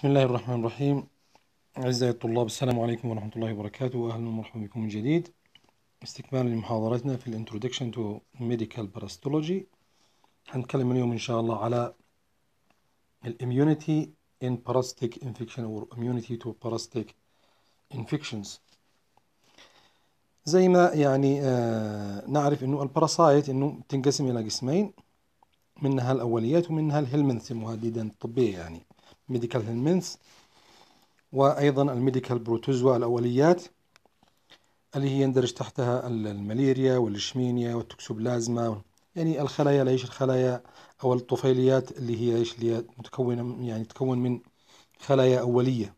بسم الله الرحمن الرحيم أعزائي الطلاب السلام عليكم ورحمة الله وبركاته وأهلا ومرحبا بكم من جديد استكمالا لمحاضرتنا في الانترودكشن تو ميديكال باراستولوجي هنتكلم اليوم إن شاء الله على الاميونيتي ان باراستيك انفكشن أو اميونيتي تو باراستيك انفكشنز زي ما يعني آه نعرف انه الباراسايت انه بتنقسم الى قسمين منها الاوليات ومنها الهيلمنث المهددة الطبية يعني ميديكال هيلمنتس وأيضا الميديكال بروتوزوا الأوليات اللي هي يندرج تحتها الملاريا والشمينيا والتوكسوبلازما يعني الخلايا ليش الخلايا أو الطفيليات اللي هي ايش اللي متكونة يعني تكون من خلايا أولية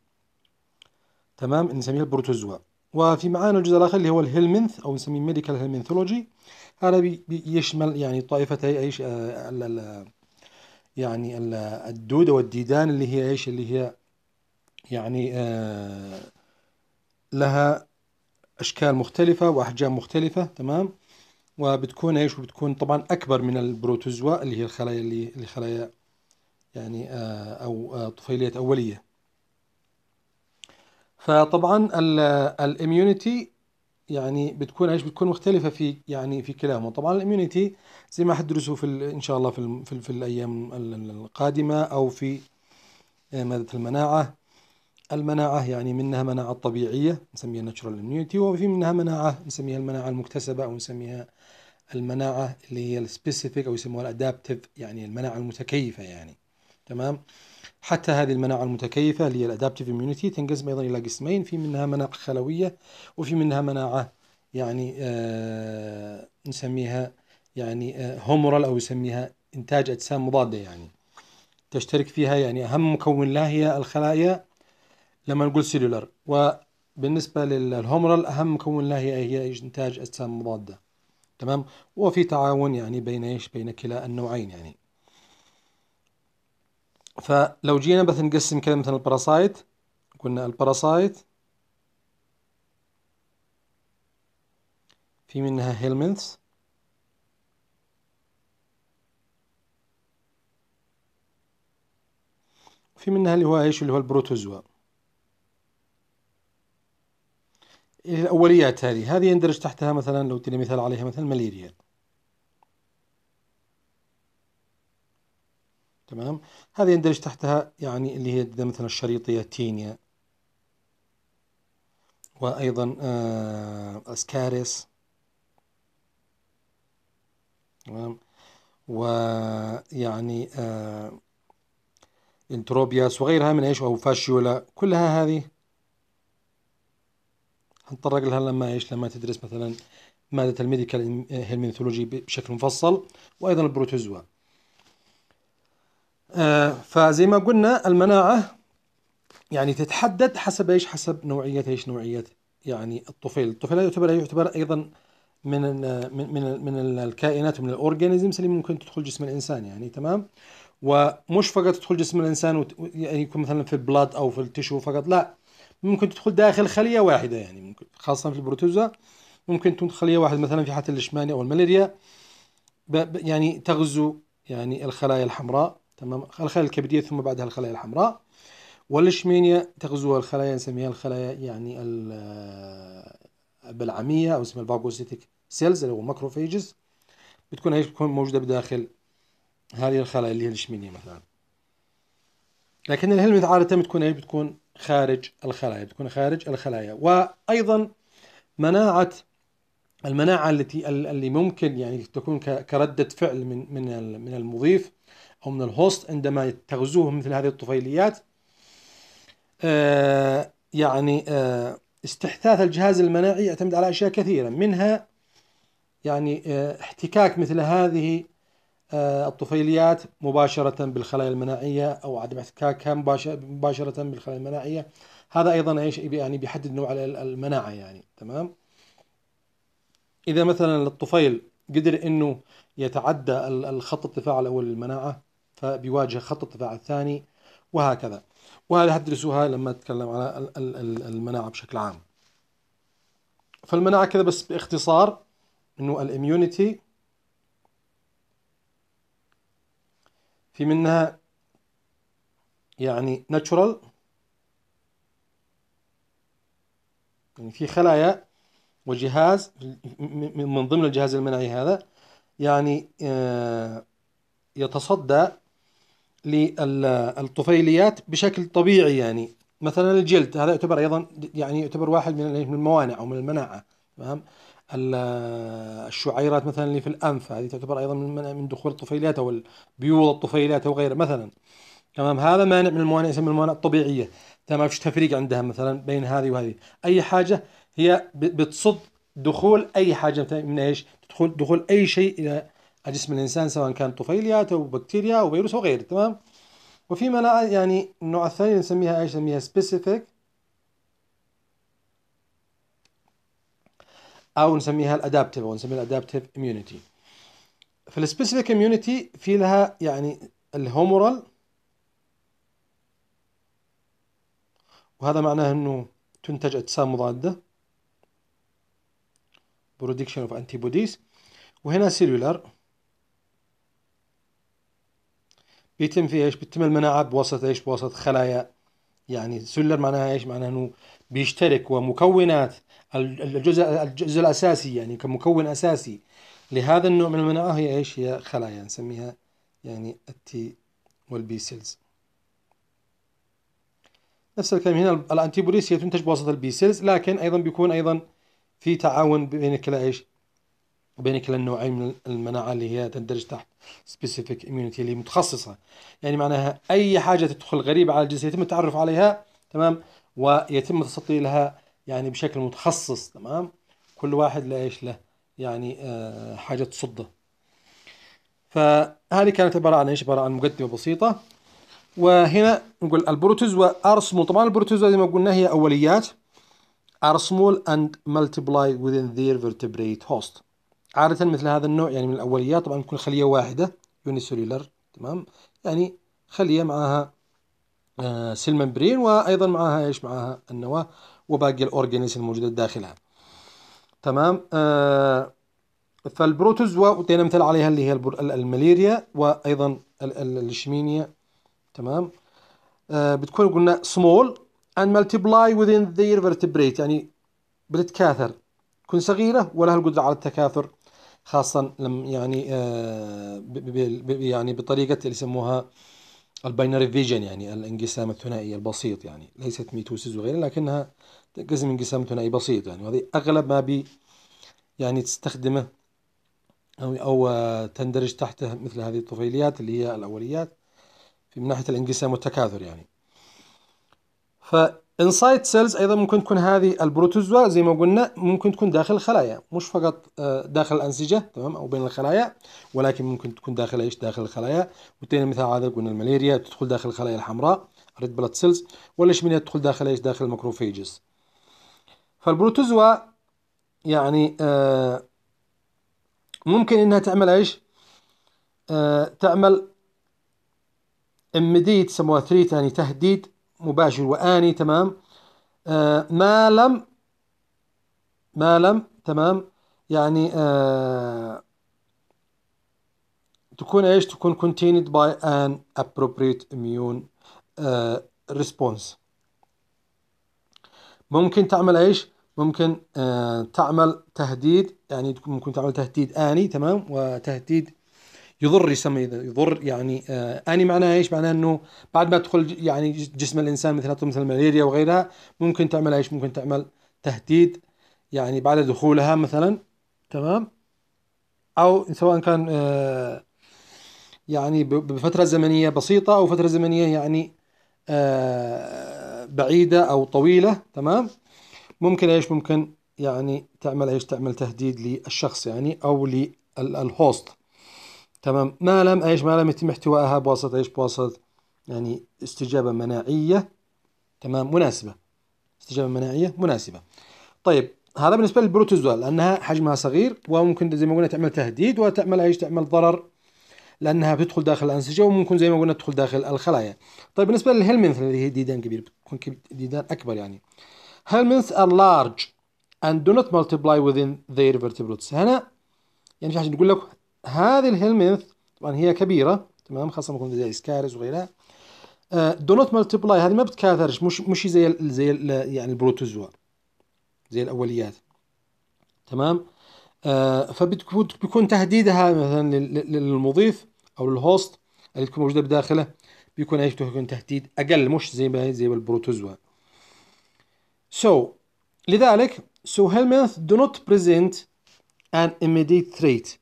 تمام نسميها البروتوزوا وفي معانا الجزء الآخر اللي هو الهيلمنث أو نسميه ميديكال هيلمنثولوجي هذا بيشمل يعني طائفتي أيش آه، يعني الدودة والديدان اللي هي ايش اللي هي يعني آه، لها اشكال مختلفة واحجام مختلفة تمام وبتكون ايش وبتكون طبعا اكبر من البروتوزوا اللي هي الخلايا اللي, اللي خلايا يعني آه، او آه، طفيليات اولية فطبعا الاميونيتي يعني بتكون ايش بتكون مختلفه في يعني في كلاهما طبعا الاميونيتي زي ما حدرسه في ان شاء الله في في, في الايام القادمه او في آه، ماده المناعه المناعه يعني منها مناعه طبيعيه نسميها ناتشرال اميونيتي وفي منها مناعه نسميها المناعه المكتسبه او نسميها المناعه اللي هي السبيسيفيك او يسموها الادابتيف يعني المناعه المتكيفه يعني تمام حتى هذه المناعة المتكيفة اللي هي الادابتيف اميونيتي تنقسم ايضا الى قسمين في منها مناعة خلوية وفي منها مناعة يعني آه نسميها يعني آه هومورال او يسميها انتاج اجسام مضادة يعني تشترك فيها يعني اهم مكون لها هي الخلايا لما نقول سيلولر وبالنسبة للهومورال اهم مكون لها هي انتاج اجسام مضادة تمام وفي تعاون يعني بين ايش بين كلا النوعين يعني فلو جينا بس نقسم كلمة مثلا الباراسايت قلنا الباراسايت في منها هيلمنث في منها اللي هو ايش اللي هو البروتوزوا الاوليات هذه هذه يندرج تحتها مثلا لو تدي مثال عليها مثلا مليريا تمام هذه يندرج تحتها يعني اللي هي مثلا الشريطية تينيا وأيضا آه، أسكاريس تمام ويعني آه، انتروبياس وغيرها من ايش او فاشيولا كلها هذه هنتطرق لها لما ايش لما تدرس مثلا ماده الميديكال آه، هيلمنثولوجي بشكل مفصل وايضا البروتوزوا آه، فزي ما قلنا المناعة يعني تتحدد حسب ايش حسب نوعية ايش نوعية يعني الطفيل الطفيل يعتبر يعتبر ايضا من من من, الكائنات ومن الاورجانيزمز اللي ممكن تدخل جسم الانسان يعني تمام ومش فقط تدخل جسم الانسان يعني يكون مثلا في البلاد او في التشو فقط لا ممكن تدخل داخل خليه واحده يعني ممكن خاصه في البروتوزا ممكن تدخل خليه واحده مثلا في حاله الليشمانيا او الملاريا يعني تغزو يعني الخلايا الحمراء تمام الخلايا الكبدية ثم بعدها الخلايا الحمراء والشمينيا تغزوها الخلايا نسميها الخلايا يعني البلعمية أو اسمها الفاجوسيتيك سيلز اللي هو ماكروفيجز بتكون هي بتكون موجودة بداخل هذه الخلايا اللي هي الشمينيا مثلا لكن الهلمت عادة بتكون هي بتكون خارج الخلايا بتكون خارج الخلايا وأيضا مناعة المناعة التي اللي ممكن يعني تكون كردة فعل من من من المضيف أو من الهوست عندما تغزوهم مثل هذه الطفيليات آه، يعني آه، استحثاث الجهاز المناعي يعتمد على أشياء كثيرة منها يعني آه، احتكاك مثل هذه الطفيليات مباشرة بالخلايا المناعية أو عدم احتكاكها مباشرة بالخلايا المناعية هذا أيضا ايش يعني بيحدد نوع المناعة يعني تمام إذا مثلا الطفيل قدر أنه يتعدى الخط الدفاع الأول للمناعة فبيواجه خط الدفاع الثاني وهكذا وهذا هتدرسوها لما أتكلم على المناعة بشكل عام فالمناعة كذا بس باختصار أنه الإميونيتي في منها يعني ناتشورال يعني في خلايا وجهاز من ضمن الجهاز المناعي هذا يعني آه، يتصدى للطفيليات بشكل طبيعي يعني مثلا الجلد هذا يعتبر ايضا يعني يعتبر واحد من الموانع او من المناعه تمام الشعيرات مثلا اللي في الانف هذه تعتبر ايضا من من دخول الطفيليات او بيوض الطفيليات او غيره مثلا تمام هذا مانع من الموانع يسمى الموانع الطبيعيه تمام فيش تفريق عندها مثلا بين هذه وهذه اي حاجه هي بتصد دخول اي حاجه من ايش؟ دخول دخول اي شيء الى جسم الإنسان سواء كان طفيليات أو بكتيريا أو فيروس وغيره تمام وفي مناعة يعني النوع الثاني نسميها ايش نسميها سبيسيفيك أو نسميها الأدابتيف أو نسميها الأدابتيف إميونيتي السبيسيفيك إميونيتي في لها يعني الهومورال وهذا معناه أنه تنتج أجسام مضادة برودكشن اوف انتي بوديز وهنا سيلولار يتم فيه ايش بتتم المناعه بواسطه ايش بواسطه خلايا يعني سلر معناها ايش معناها انه بيشترك ومكونات الجزء الجزء الاساسي يعني كمكون اساسي لهذا النوع من المناعه هي ايش هي خلايا نسميها يعني التي والبي سيلز نفس الكلام هنا الانتيبوليس هي تنتج بواسطه البي سيلز لكن ايضا بيكون ايضا في تعاون بين الكلى ايش وبين كلا النوعين من المناعة اللي هي تندرج تحت سبيسيفيك اميونيتي اللي متخصصة يعني معناها أي حاجة تدخل غريبة على الجنس يتم التعرف عليها تمام ويتم التصدي لها يعني بشكل متخصص تمام كل واحد لايش ايش له يعني آه حاجة تصده فهذه كانت عبارة عن ايش عبارة عن مقدمة بسيطة وهنا نقول البروتوزوا ارسموا طبعا البروتوزوا زي ما قلنا هي اوليات are small and multiply within their vertebrate host عادة مثل هذا النوع يعني من الأوليات طبعا تكون خلية واحدة يونيسوليلر تمام يعني خلية معها آه، سيل ممبرين وأيضا معها إيش معها النواة وباقي الأورجانيز الموجودة داخلها تمام آه، فالبروتوز فالبروتوزوا وأعطينا مثال عليها اللي هي الملاريا وأيضا الشمينيا تمام آه، بتكون قلنا سمول and multiply within their vertebrate يعني بتتكاثر تكون صغيرة ولها القدرة على التكاثر خاصة لم يعني آه، يعني بطريقة اللي يسموها الباينري فيجن يعني الانقسام الثنائي البسيط يعني ليست ميتوسيس وغيرها لكنها تنقسم انقسام ثنائي بسيط يعني وهذه اغلب ما بي يعني تستخدمه او او تندرج تحته مثل هذه الطفيليات اللي هي الاوليات في من ناحيه الانقسام والتكاثر يعني ف انسايد سيلز ايضا ممكن تكون هذه البروتوزوا زي ما قلنا ممكن تكون داخل الخلايا مش فقط آه، داخل الانسجه تمام او بين الخلايا ولكن ممكن تكون داخل ايش داخل الخلايا وتينا مثال هذا قلنا الملاريا تدخل داخل الخلايا الحمراء ريد بلاد سيلز والاشمينيا تدخل داخل ايش داخل الماكروفيجز فالبروتوزوا يعني آه، ممكن انها تعمل ايش آه، تعمل امديت سموها ثريت يعني تهديد مباشر وآني تمام آه، ما لم ما لم تمام يعني آه، تكون ايش تكون continued by an appropriate immune آه، response ممكن تعمل ايش ممكن تعمل تهديد يعني ممكن تعمل تهديد آني تمام وتهديد يضر يسمى يضر يعني آه اني معناها ايش؟ معناها انه بعد ما تدخل يعني جسم الانسان مثل مثل الملاريا وغيرها ممكن تعمل ايش؟ ممكن تعمل تهديد يعني بعد دخولها مثلا تمام؟ او سواء كان آه يعني بفتره زمنيه بسيطه او فتره زمنيه يعني آه بعيده او طويله تمام؟ ممكن ايش؟ ممكن يعني تعمل ايش؟ تعمل تهديد للشخص يعني او للهوست تمام ما لم ايش ما لم يتم احتوائها بواسطه ايش بواسطه يعني استجابه مناعيه تمام مناسبه استجابه مناعيه مناسبه طيب هذا بالنسبه للبروتوزوا لانها حجمها صغير وممكن زي ما قلنا تعمل تهديد وتعمل ايش تعمل ضرر لانها بتدخل داخل الانسجه وممكن زي ما قلنا تدخل داخل الخلايا طيب بالنسبه للهلمنث اللي هي ديدان كبير بتكون ديدان اكبر يعني هلمنث ار لارج اند دو نوت multiply وذين ذير vertebrates هنا يعني مش عشان نقول لك هذه الهيلمنث طبعا هي كبيره تمام خاصه لما يكون زي سكارز وغيرها دو نوت ملتبلاي هذه ما بتكاثرش مش مش زي زي يعني البروتوزوا زي الاوليات تمام آه فبتكون بيكون تهديدها مثلا للمضيف او للهوست اللي تكون موجوده بداخله بيكون ايش بيكون تهديد اقل مش زي ما زي البروتوزوا سو so, لذلك سو so helminth do not present an immediate threat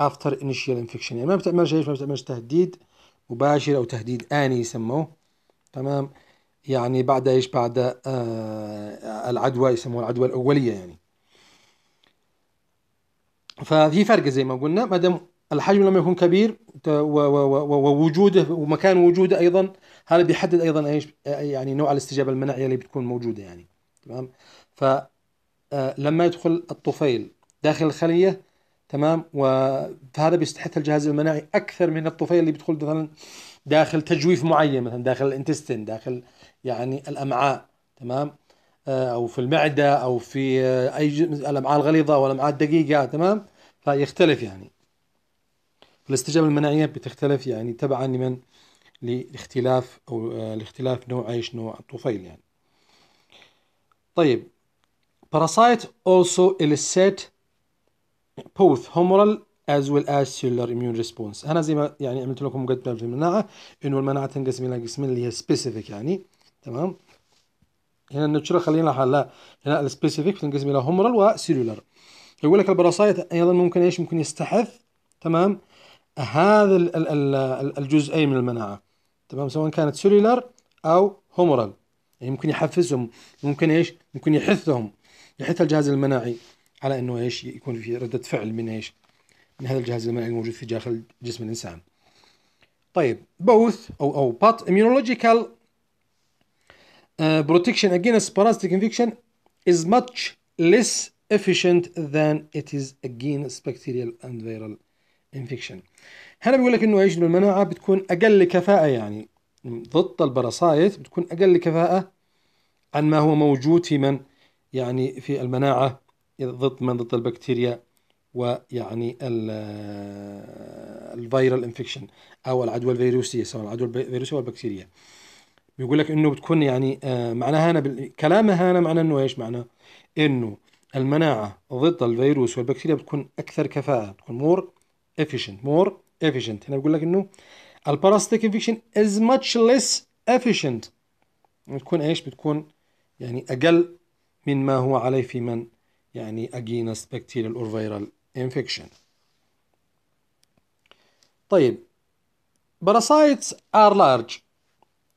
افتر انيشال انفكشن يعني ما بتعملش ايش ما بتعملش تهديد مباشر او تهديد اني يسموه تمام يعني بعد ايش بعد آه العدوى يسموه العدوى الاوليه يعني ففي فرق زي ما قلنا ما دام الحجم لما يكون كبير ووجوده ومكان وجوده ايضا هذا بيحدد ايضا ايش يعني نوع الاستجابه المناعيه اللي بتكون موجوده يعني تمام فلما آه، يدخل الطفيل داخل الخليه تمام وهذا بيستحث الجهاز المناعي اكثر من الطفيل اللي بيدخل مثلا داخل تجويف معين مثلا داخل الانتستين داخل يعني الامعاء تمام آه، او في المعده او في آه، اي الامعاء الغليظه والامعاء الدقيقه تمام فيختلف يعني الاستجابه المناعيه بتختلف يعني تبعا لمن لاختلاف او آه، لاختلاف نوع ايش نوع الطفيل يعني طيب parasites also elicit both humoral as well as cellular immune response انا زي ما يعني عملت لكم مقدمه في المناعه انه المناعه تنقسم الى قسمين اللي هي سبيسيفيك يعني تمام هنا الناتشورال خلينا حالها هنا السبيسيفيك تنقسم الى هومورال وسيلولار يقول لك البراسايت ايضا ممكن ايش ممكن يستحث تمام هذا الجزئين من المناعه تمام سواء كانت سيلولار او هومورال يعني ممكن يحفزهم ممكن ايش ممكن يحثهم يحث الجهاز المناعي على انه ايش يكون في رده فعل من ايش من هذا الجهاز المناعي الموجود في داخل جسم الانسان طيب بوث او او بات immunological بروتكشن uh, protection against parasitic infection is much less efficient than it is against bacterial and viral infection هنا بيقول لك انه ايش المناعه بتكون اقل كفاءه يعني ضد البراسايت بتكون اقل كفاءه عن ما هو موجود في من يعني في المناعه ضد من ضد البكتيريا ويعني آه، الفيرال انفكشن او العدوى الفيروسيه سواء العدوى الفيروسيه والبكتيريا بيقول لك انه بتكون يعني آه، معناها انا كلامها هنا معناه انه ايش معناه انه المناعه ضد الفيروس والبكتيريا بتكون اكثر كفاءه بتكون مور efficient مور efficient هنا بيقول لك انه الباراستيك انفكشن از ماتش ليس efficient بتكون ايش بتكون يعني اقل مما هو عليه في من يعني against bacterial or viral infection. طيب parasites are large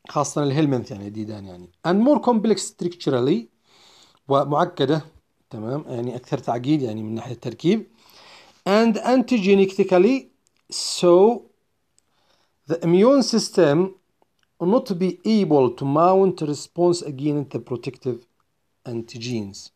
خاصة الهلمنت يعني ديدان يعني and more complex structurally ومعقدة تمام يعني أكثر تعقيد يعني من ناحية التركيب and antigenically so the immune system not be able to mount response against the protective antigens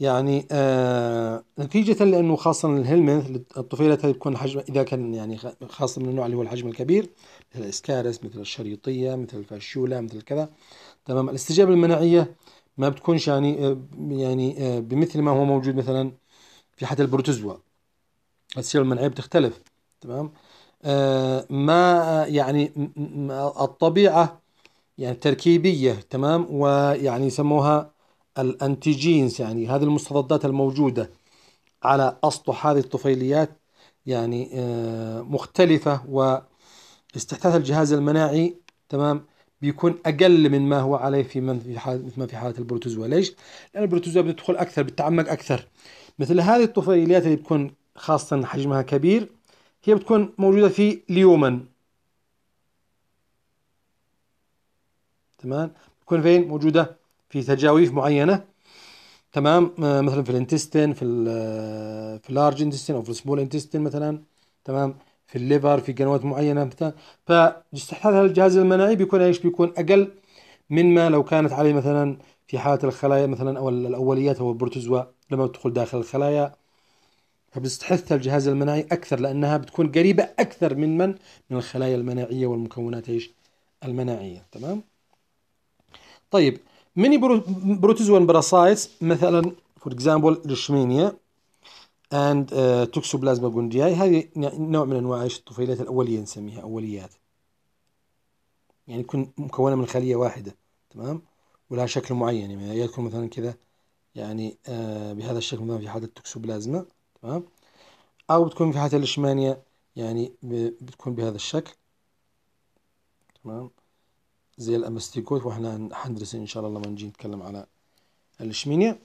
يعني آه نتيجة لأنه خاصة الهلمنث الطفيلات هذه بتكون حجم إذا كان يعني خاصة من النوع اللي هو الحجم الكبير مثل الإسكارس مثل الشريطية مثل الفاشولة مثل كذا تمام الاستجابة المناعية ما بتكونش يعني آه يعني آه بمثل ما هو موجود مثلا في حتى البروتوزوا الاستجابة المناعية بتختلف تمام آه ما يعني الطبيعة يعني تركيبية تمام ويعني يسموها الانتيجينز يعني هذه المستضدات الموجودة على أسطح هذه الطفيليات يعني آه، مختلفة واستحداث الجهاز المناعي تمام بيكون اقل من ما هو عليه في من في حال مثل ما في حاله البروتوزوا ليش؟ لان البروتوزوا بتدخل اكثر بتتعمق اكثر مثل هذه الطفيليات اللي بتكون خاصه حجمها كبير هي بتكون موجوده في ليومن تمام بتكون فين موجوده في تجاويف معينه تمام آه، مثلا في الانتستين في الـ آه، في اللارج انتستين او في السمول انتستين مثلا تمام في الليفر في قنوات معينه فاستحداث هذا الجهاز المناعي بيكون ايش بيكون اقل مما لو كانت عليه مثلا في حاله الخلايا مثلا او الاوليات او البروتوزوا لما تدخل داخل الخلايا فبتستحث الجهاز المناعي اكثر لانها بتكون قريبه اكثر من من من الخلايا المناعيه والمكونات ايش المناعيه تمام طيب ميني بروتوزوان باراسايتس مثلا فور اكزامبل ليشمينيا اند توكسوبلازما جوندياي هذه نوع من انواع الطفيلات الاوليه نسميها اوليات يعني تكون مكونه من خليه واحده تمام ولها شكل معين يعني تكون مثلا كذا يعني آه بهذا الشكل مثلا في حاله التوكسوبلازما تمام او بتكون في حاله الليشمانيا يعني بتكون بهذا الشكل تمام زي الالاستيكوت واحنا حندرس ان شاء الله لما نجي نتكلم على الشمينيا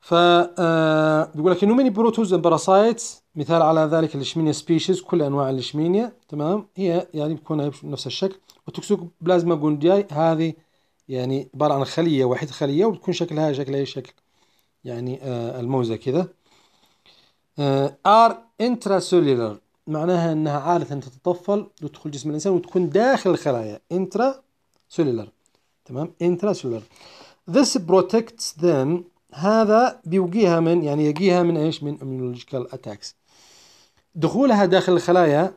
ف آه، بيقول لك انه ميني بروتوز اند باراسايتس مثال على ذلك الشمينيا سبيشيز كل انواع الشمينيا تمام هي يعني بتكون نفس الشكل والتوكسيك بلازما جوندياي هذه يعني عباره عن خليه واحد خليه وبتكون شكلها شكل اي شكل يعني آه، الموزه كذا ار انترا سيلولر معناها انها عاده أن تتطفل وتدخل جسم الانسان وتكون داخل الخلايا انترا سيلولر تمام انترا سيلولر This protects them هذا بيوقيها من يعني يقيها من ايش؟ من immunological attacks. دخولها داخل الخلايا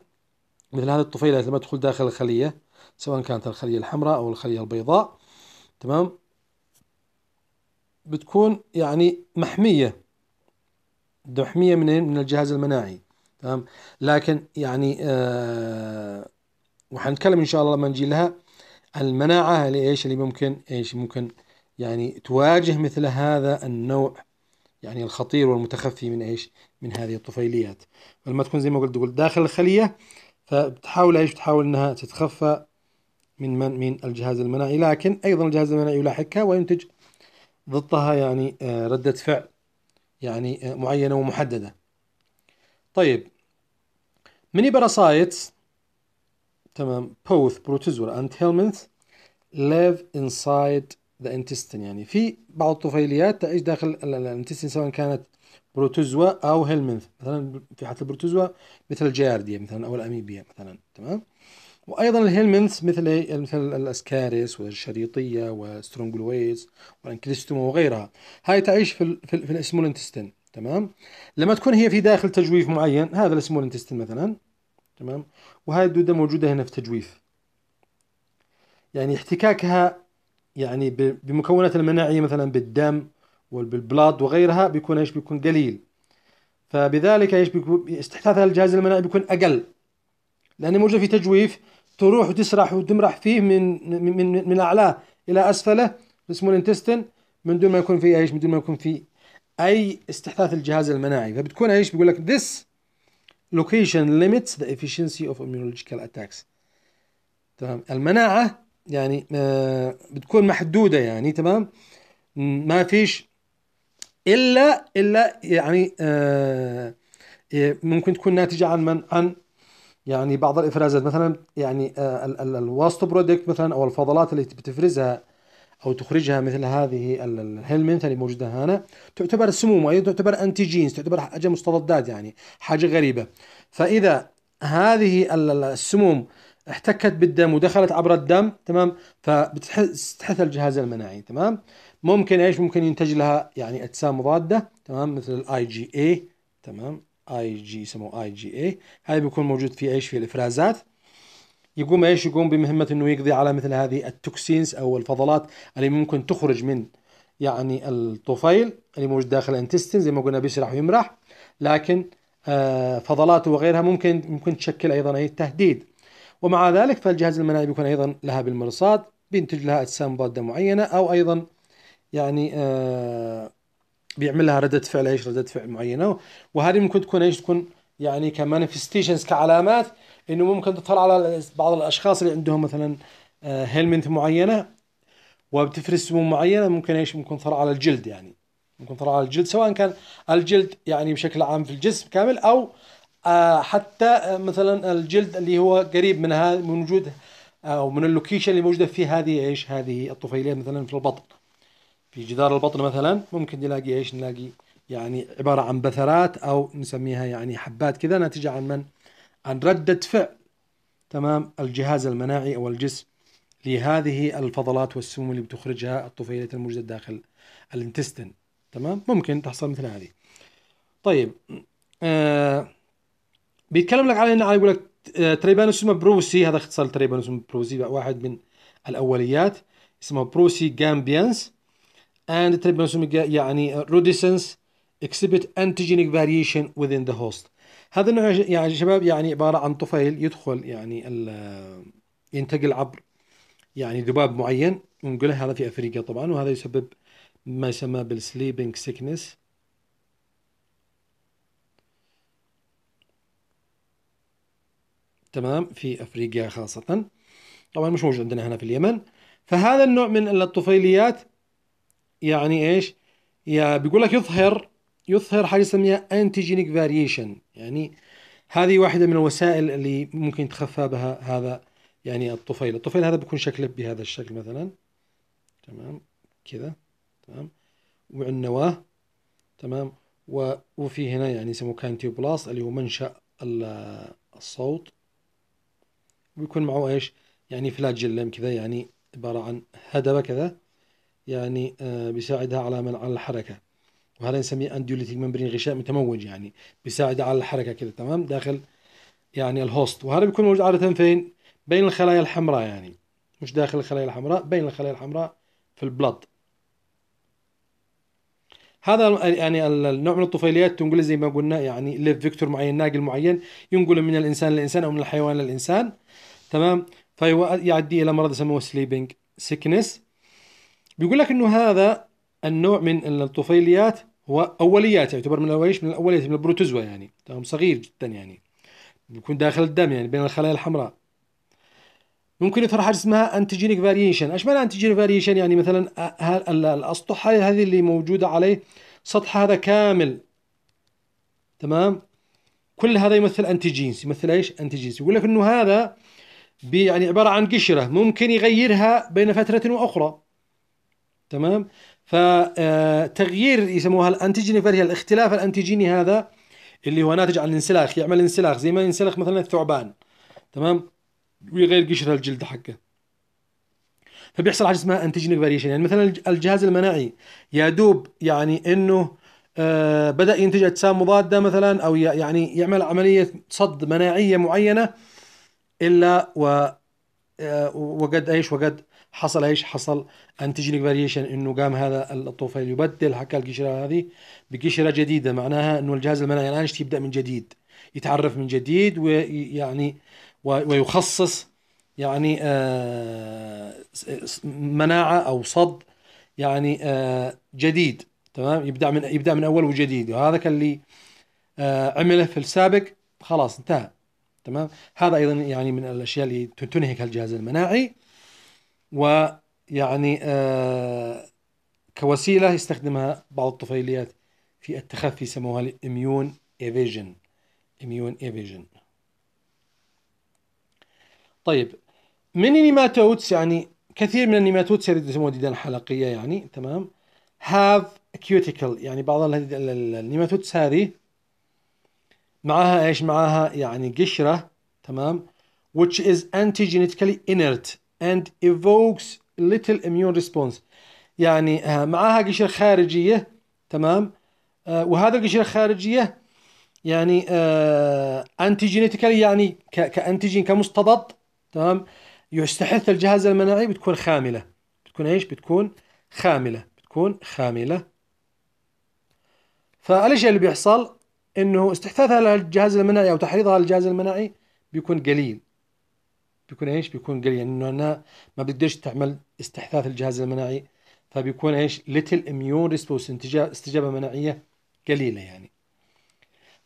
مثل هذه الطفيلة لما تدخل داخل الخلية سواء كانت الخلية الحمراء أو الخلية البيضاء تمام بتكون يعني محمية محمية من إيه؟ من الجهاز المناعي تمام لكن يعني آه وحنتكلم ان شاء الله لما نجي لها المناعه لايش اللي ممكن ايش ممكن يعني تواجه مثل هذا النوع يعني الخطير والمتخفي من ايش؟ من هذه الطفيليات. لما تكون زي ما قلت تقول داخل الخليه فبتحاول ايش؟ بتحاول انها تتخفى من من من الجهاز المناعي لكن ايضا الجهاز المناعي يلاحقها وينتج ضدها يعني آه، رده فعل يعني آه، معينه ومحدده. طيب مني باراسايت تمام both protozoa and هيلمنث live inside the intestine يعني في بعض الطفيليات تعيش داخل الانتستين سواء كانت بروتوزوا او هيلمنث مثلا في حالة البروتوزوا مثل الجيارديا مثلا او الاميبيا مثلا تمام وايضا الهيلمنث مثل إيه؟ مثل الاسكاريس والشريطيه وسترونجلويز والانكليستوما وغيرها هاي تعيش في في, في الاسمول انتستين تمام لما تكون هي في داخل تجويف معين هذا اللي اسمه الانتستين مثلا تمام وهذه الدودة موجودة هنا في تجويف يعني احتكاكها يعني بمكونات المناعية مثلا بالدم وبالبلاد وغيرها بيكون ايش بيكون قليل فبذلك ايش بيكون استحداثها الجهاز المناعي بيكون اقل لانه موجود في تجويف تروح وتسرح وتمرح فيه من من من, من اعلاه الى اسفله اسمه الانتستين من دون ما يكون في ايش من دون ما يكون في اي استحداث الجهاز المناعي فبتكون ايش بيقول لك this location limits the efficiency of immunological attacks تمام المناعه يعني آه، بتكون محدوده يعني تمام ما فيش الا الا يعني آه، آه، ممكن تكون ناتجه عن من عن يعني بعض الافرازات مثلا يعني الواست برودكت مثلا او الفضلات اللي بتفرزها أو تخرجها مثل هذه الهلمنث اللي موجودة هنا تعتبر سموم أيضا تعتبر أنتيجينز تعتبر حاجة مستضدات يعني حاجة غريبة فإذا هذه السموم احتكت بالدم ودخلت عبر الدم تمام فبتحث الجهاز المناعي تمام ممكن ايش ممكن ينتج لها يعني اجسام مضاده تمام مثل الاي جي اي تمام اي جي يسموه اي جي اي هذا بيكون موجود في ايش في الافرازات يقوم ايش يقوم بمهمه انه يقضي على مثل هذه التوكسينز او الفضلات اللي ممكن تخرج من يعني الطفيل اللي موجود داخل الانتستين زي ما قلنا بيسرح ويمرح لكن آه، فضلاته وغيرها ممكن ممكن تشكل ايضا اي تهديد ومع ذلك فالجهاز المناعي بيكون ايضا لها بالمرصاد بينتج لها اجسام مضاده معينه او ايضا يعني آه، بيعمل لها رده فعل ايش رده فعل معينه وهذه ممكن تكون ايش تكون يعني كمانيفستيشنز كعلامات انه ممكن تطلع على بعض الاشخاص اللي عندهم مثلا هيلمنت آه، معينه وبتفرز سموم معينه ممكن ايش ممكن تطلع على الجلد يعني ممكن تطلع على الجلد سواء كان الجلد يعني بشكل عام في الجسم كامل او آه، حتى آه، مثلا الجلد اللي هو قريب من هذا من وجود او من اللوكيشن اللي موجوده فيه هذه ايش هذه الطفيليه مثلا في البطن في جدار البطن مثلا ممكن نلاقي ايش نلاقي يعني عباره عن بثرات او نسميها يعني حبات كذا ناتجه عن من عن ردة فعل تمام الجهاز المناعي أو الجسم لهذه الفضلات والسموم اللي بتخرجها الطفيلة الموجودة داخل الانتستن تمام ممكن تحصل مثل هذه طيب آه بيتكلم لك على انه يقول لك آه، تريبانوسوم بروسي هذا اختصار تريبانوسوم بروسي واحد من الاوليات اسمه بروسي جامبيانس and تريبانوسوم يعني روديسنس exhibit antigenic variation within the host هذا النوع يعني شباب يعني عبارة عن طفيل يدخل يعني ينتقل عبر يعني ذباب معين ونقوله هذا في أفريقيا طبعا وهذا يسبب ما يسمى بالسليبنج سيكنس تمام في أفريقيا خاصة طبعا مش موجود عندنا هنا في اليمن فهذا النوع من الطفيليات يعني ايش؟ يا بيقول لك يظهر يظهر حاجه يسميها انتيجينيك فاريشن يعني هذه واحدة من الوسائل اللي ممكن تخفى بها هذا يعني الطفيل الطفيل هذا بيكون شكله بهذا الشكل مثلا تمام كذا تمام ومع النواة تمام وفي هنا يعني يسموه بلاس اللي هو منشأ الصوت ويكون معه ايش يعني فلاجيلم كذا يعني عبارة عن هدبة كذا يعني آه، بيساعدها على منع الحركة وهذا نسميه انديوليتيك ممبرين غشاء متموج يعني بيساعد على الحركه كذا تمام داخل يعني الهوست وهذا بيكون موجود عاده فين بين الخلايا الحمراء يعني مش داخل الخلايا الحمراء بين الخلايا الحمراء في البلد هذا يعني النوع من الطفيليات تنقل زي ما قلنا يعني ليف فيكتور معين ناقل معين ينقله من الانسان للانسان او من الحيوان للانسان تمام فيؤدي الى مرض يسموه سليبنج سيكنس بيقول لك انه هذا النوع من الطفيليات هو اوليات يعني يعتبر من الاوليش من الاوليات من البروتوزوا يعني تمام صغير جدا يعني يكون داخل الدم يعني بين الخلايا الحمراء ممكن يظهر حاجه اسمها انتيجينيك فاريشن ايش معنى انتيجينيك فاريشن يعني مثلا آه، الاسطح هذه اللي موجوده عليه سطح هذا كامل تمام كل هذا يمثل انتيجينز يمثل ايش انتيجينز يقول لك انه هذا يعني عباره عن قشره ممكن يغيرها بين فتره واخرى تمام فتغيير يسموها الانتيجيني هي الاختلاف الانتيجيني هذا اللي هو ناتج عن الانسلاخ يعمل انسلاخ زي ما ينسلخ مثلا الثعبان تمام ويغير قشره الجلد حقه فبيحصل حاجه اسمها انتيجينيك فاريشن يعني مثلا الجهاز المناعي يا دوب يعني انه آه بدا ينتج اجسام مضاده مثلا او يعني يعمل عمليه صد مناعيه معينه الا و آه وقد ايش وقد حصل ايش حصل انتج فاريشن انه قام هذا الطفيل يبدل هكا القشره هذه بقشره جديده معناها انه الجهاز المناعي الان يبدا من جديد يتعرف من جديد ويعني ويخصص يعني آه، مناعه او صد يعني آه، جديد تمام يبدا من يبدا من اول وجديد وهذا كان اللي آه، عمله في السابق خلاص انتهى تمام هذا ايضا يعني من الاشياء اللي تنهك الجهاز المناعي ويعني آه، كوسيلة يستخدمها بعض الطفيليات في التخفي يسموها الاميون ايفيجن اميون ايفيجن طيب من النيماتوتس يعني كثير من النيماتوتس يسموها ديدان حلقية يعني تمام هاف كيوتيكل يعني بعض النيماتوتس هذه معاها ايش معاها يعني قشرة تمام which is antigenetically inert and evokes little immune response يعني آه، معاها قشرة خارجية تمام آه، وهذا القشرة الخارجية يعني انتيجينيتيكالي آه، يعني كانتيجين كمستضد تمام يستحث الجهاز المناعي بتكون خاملة بتكون ايش؟ بتكون خاملة بتكون خاملة فالشيء اللي بيحصل انه استحثاثها للجهاز المناعي او تحريضها للجهاز المناعي بيكون قليل بيكون ايش بيكون قليل لانه يعني ما بديش تعمل استحداث الجهاز المناعي فبيكون ايش ليتل اميون ريسبونس استجابه مناعيه قليله يعني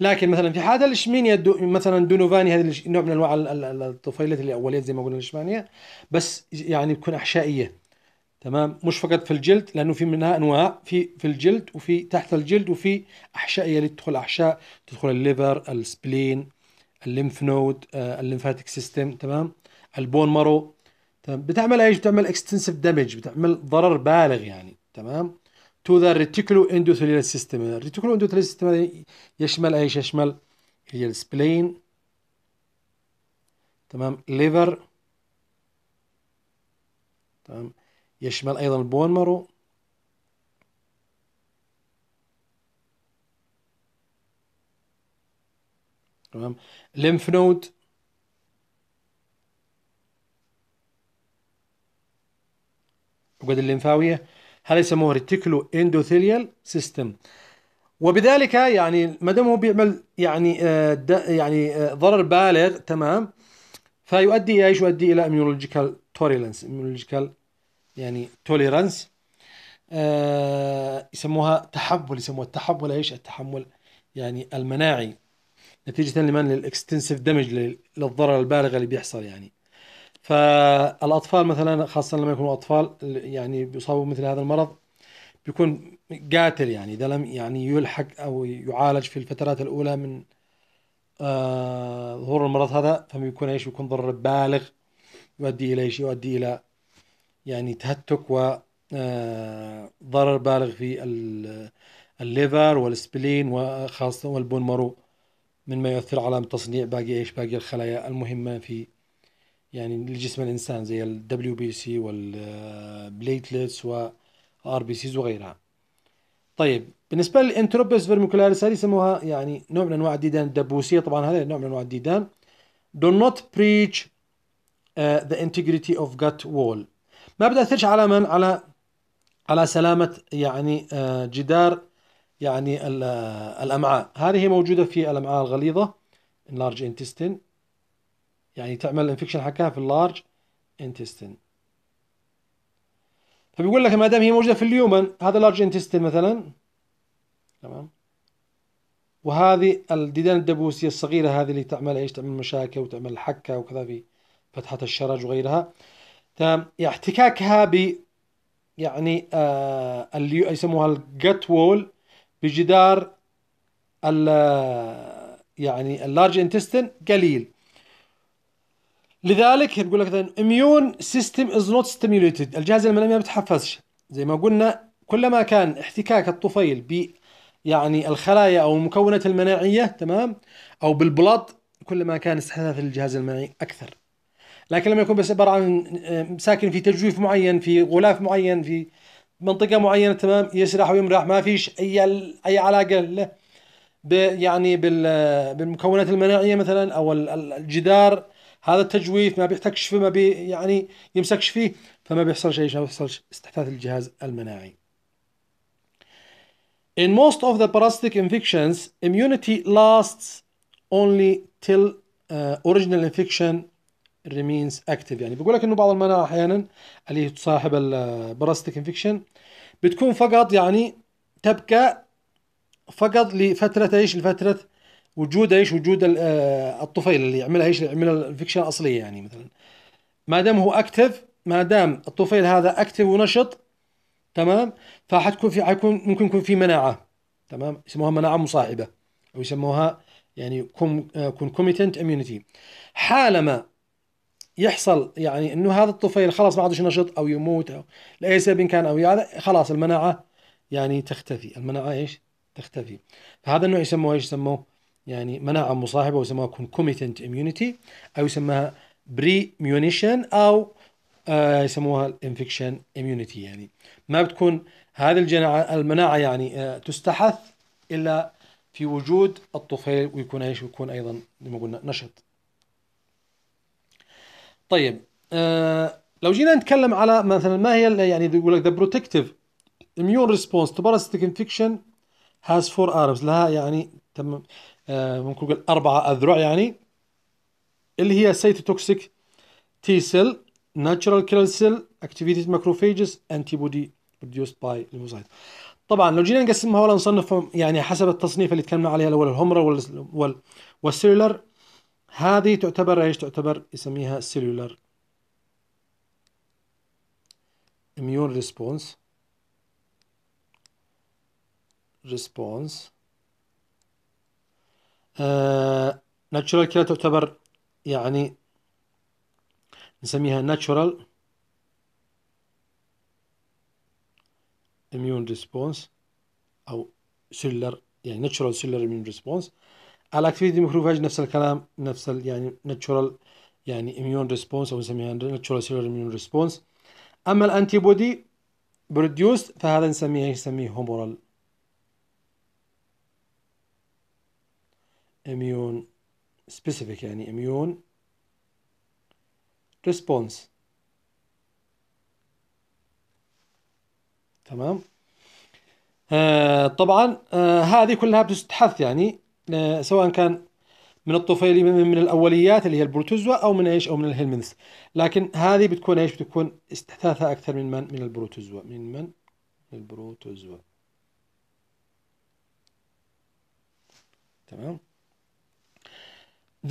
لكن مثلا في حاله الاشمينيا دو مثلا دونوفاني هذه نوع من انواع الطفيلات الاوليه زي ما قلنا الاشمينيا بس يعني تكون احشائيه تمام مش فقط في الجلد لانه في منها انواع في في الجلد وفي تحت الجلد وفي احشائيه اللي تدخل احشاء تدخل الليفر السبلين الليمف نود الليمفاتيك سيستم تمام البون مارو بتعمل ايش بتعمل اكستنسيف دامج بتعمل ضرر بالغ يعني تمام تو ذا ريتيكولو اندوثيليال سيستم الريتيكولو اندوثيليال سيستم يشمل ايش يشمل هي السبلين تمام ليفر تمام يشمل ايضا البون مارو تمام ليمف نود الغدد الليمفاويه هذا يسموه ريتيكولو اندوثيليال سيستم وبذلك يعني ما دام هو بيعمل يعني آه، يعني آه، ضرر بالغ تمام فيؤدي الى ايش؟ يؤدي الى اميونولوجيكال توليرانس اميونولوجيكال يعني توليرانس آه، يسموها تحول يسموها التحول ايش؟ التحمل يعني المناعي نتيجه لمن للاكستنسيف دامج للضرر البالغ اللي بيحصل يعني فالاطفال مثلا خاصه لما يكونوا اطفال يعني بيصابوا مثل هذا المرض بيكون قاتل يعني اذا لم يعني يلحق او يعالج في الفترات الاولى من آه ظهور المرض هذا فبيكون ايش بيكون ضرر بالغ يؤدي الى ايش يؤدي الى يعني تهتك و آه، ضرر بالغ في الليفر والسبلين وخاصه والبون مرو مما يؤثر على تصنيع باقي ايش باقي الخلايا المهمه في يعني لجسم الإنسان زي الدبليو بي سي والبليتلتس وآر بي سيز وغيرها طيب بالنسبة للانتروبس فيرميكولاريس هذه يسموها يعني نوع من أنواع الديدان الدبوسية طبعا هذا نوع من أنواع الديدان do not preach uh, the integrity of gut wall ما بتأثرش على من على على سلامة يعني uh, جدار يعني آه، الأمعاء هذه موجودة في الأمعاء الغليظة in large intestine يعني تعمل الانفكشن حقها في اللارج انتستين فبيقول لك ما دام هي موجوده في اليومن هذا لارج انتستين مثلا تمام وهذه الديدان الدبوسيه الصغيره هذه اللي تعمل ايش تعمل مشاكل وتعمل حكه وكذا في فتحه الشرج وغيرها تمام يعني احتكاكها ب يعني آه اللي يسموها الجت وول بجدار ال آه، يعني اللارج انتستين قليل لذلك يقول لك اميون سيستم از نوت ستيميوليتد الجهاز المناعي ما بتحفزش زي ما قلنا كلما كان احتكاك الطفيل ب يعني الخلايا او المكونات المناعيه تمام او بالبلط كلما كان استحداث الجهاز المناعي اكثر لكن لما يكون بس عباره عن ساكن في تجويف معين في غلاف معين في منطقه معينه تمام يسرح ويمرح ما فيش اي اي علاقه له يعني آه، بالمكونات المناعيه مثلا او الجدار هذا التجويف ما بيحتكش فيه ما بي يعني يمسكش فيه فما بيحصلش ايش ما بيحصلش استحداث الجهاز المناعي In most of the parasitic infections, immunity lasts only till uh, original infection remains active يعني بقول لك انه بعض المناعه احيانا اللي تصاحب البراستيك انفكشن uh, بتكون فقط يعني تبقى فقط لفتره ايش لفتره وجود ايش وجود آه، الطفيل اللي يعملها ايش اللي يعملها الفيكشن الاصليه يعني مثلا ما دام هو اكتف ما دام الطفيل هذا اكتف ونشط تمام فحتكون في حيكون ممكن يكون في مناعه تمام يسموها مناعه مصاحبه او يسموها يعني كونكوميتنت اميونيتي آه، حالما يحصل يعني انه هذا الطفيل خلاص ما عادش نشط او يموت او لاي سبب كان او هذا خلاص المناعه يعني تختفي المناعه ايش؟ تختفي فهذا النوع يسموه ايش؟ يسموه يعني مناعة مصاحبة ويسموها concomitant immunity أو يسموها pre-munition أو آه يسموها infection immunity يعني ما بتكون هذه المناعة يعني آه تستحث إلا في وجود الطفيل ويكون ايش ويكون ايضا زي ما قلنا نشط طيب آه لو جينا نتكلم على مثلا ما هي يعني يقول لك ذا بروتكتيف immune response to parasitic infection has four arms لها يعني تمام آه، ممكن نقول أربعة أذرع يعني اللي هي سيتوتوكسيك تي سيل ناتشرال كيلر سيل اكتيفيتد ماكروفيجز انتي بودي بروديوسد باي الموزايد طبعا لو جينا نقسمها ولا نصنفهم يعني حسب التصنيف اللي تكلمنا عليه الاول الهومرا وال وال والسيلولر هذه تعتبر ايش تعتبر يسميها سيلولر immune response response ناتشورال آه، كلا تعتبر يعني نسميها ناتشورال immune response او سيلر يعني ناتشورال سيلر immune response على اكتيفيتي ميكروفاج نفس الكلام نفس ال يعني ناتشورال يعني immune response او نسميها ناتشورال سيلر immune response اما الانتي بودي بروديوس فهذا نسميه نسميه هومورال immune specific يعني immune response تمام آه طبعا آه هذه كلها بتستحث يعني آه سواء كان من الطفيلي من, الاوليات اللي هي البروتوزوا او من ايش او من الهيلمنس لكن هذه بتكون ايش بتكون استحثاثها اكثر من من من البروتوزوا من من البروتوزوا تمام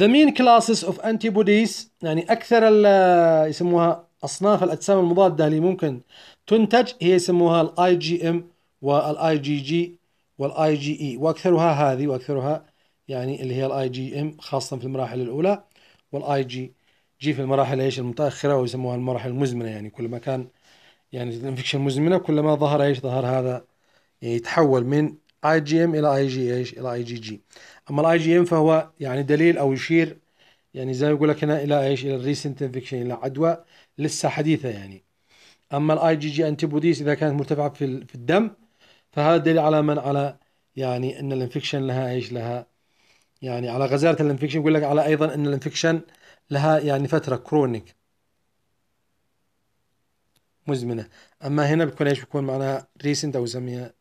The main classes of antibodies يعني أكثر يسموها أصناف الأجسام المضادة اللي ممكن تنتج هي يسموها الاي جي ام والاي جي جي والاي جي اي e، واكثرها هذه واكثرها يعني اللي هي الاي جي ام خاصه في المراحل الاولى والاي جي جي في المراحل ايش المتاخره ويسموها المراحل المزمنه يعني كل ما كان يعني الانفكشن مزمنه كلما ظهر ايش ظهر هذا يعني يتحول من اي جي ام الى اي جي ايش الى اي جي جي اما الاي جي ام فهو يعني دليل او يشير يعني زي ما يقول لك هنا الى ايش الى الريسنت انفكشن الى عدوى لسه حديثه يعني اما الاي جي جي انتي بوديز اذا كانت مرتفعه في في الدم فهذا دليل على من على يعني ان الانفكشن لها ايش لها يعني على غزاره الانفكشن يقول لك على ايضا ان الانفكشن لها يعني فتره كرونيك مزمنه اما هنا بيكون ايش بيكون معناها ريسنت او يسميها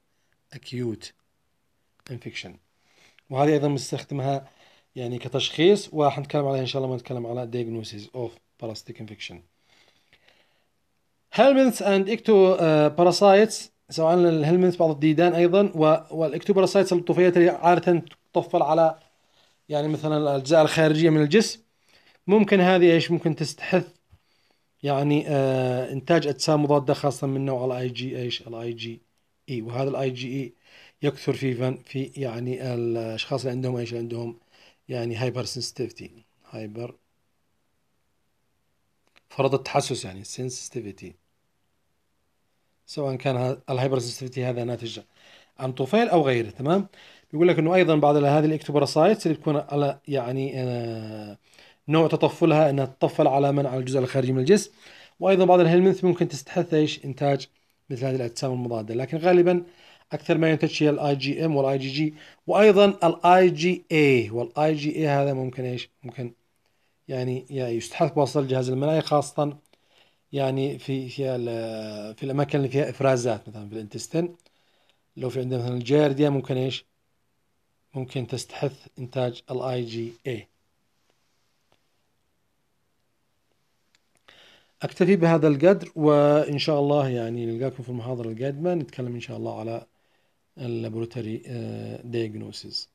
اكيوت انفكشن وهذه ايضا بنستخدمها يعني كتشخيص وحنتكلم عليها ان شاء الله ما نتكلم على diagnosis of parasitic infection helminths and ecto parasites سواء الهلمنث بعض الديدان ايضا والاكتوباراسايتس الطفيات اللي عاده تطفل على يعني مثلا الاجزاء الخارجيه من الجسم ممكن هذه ايش ممكن تستحث يعني آه انتاج اجسام مضاده خاصه من نوع الاي جي ايش الاي جي اي e. وهذا الاي جي اي يكثر في في يعني الاشخاص اللي عندهم ايش عندهم يعني هايبر سنسيتيفيتي هايبر فرض التحسس يعني سنسيتيفيتي سواء كان الهايبر سنسيتيفيتي هذا ناتج عن طفيل او غيره تمام بيقول لك انه ايضا بعض هذه الاكتوبراسايتس اللي تكون على يعني آه، نوع تطفلها انها تطفل على من على الجزء الخارجي من الجسم وايضا بعض الهلمنث ممكن تستحث ايش انتاج مثل هذه الاجسام المضاده لكن غالبا اكثر ما ينتج هي الاي جي ام والاي جي جي وايضا الاي جي اي والاي جي اي هذا ممكن ايش ممكن يعني يستحث بوصل الجهاز المناعي خاصه يعني في في في الاماكن اللي فيها افرازات مثلا في الانتستين لو في عندنا مثلا الجيرديا ممكن ايش ممكن تستحث انتاج الاي جي اي اكتفي بهذا القدر وان شاء الله يعني نلقاكم في المحاضره القادمه نتكلم ان شاء الله على laboratory diagnosis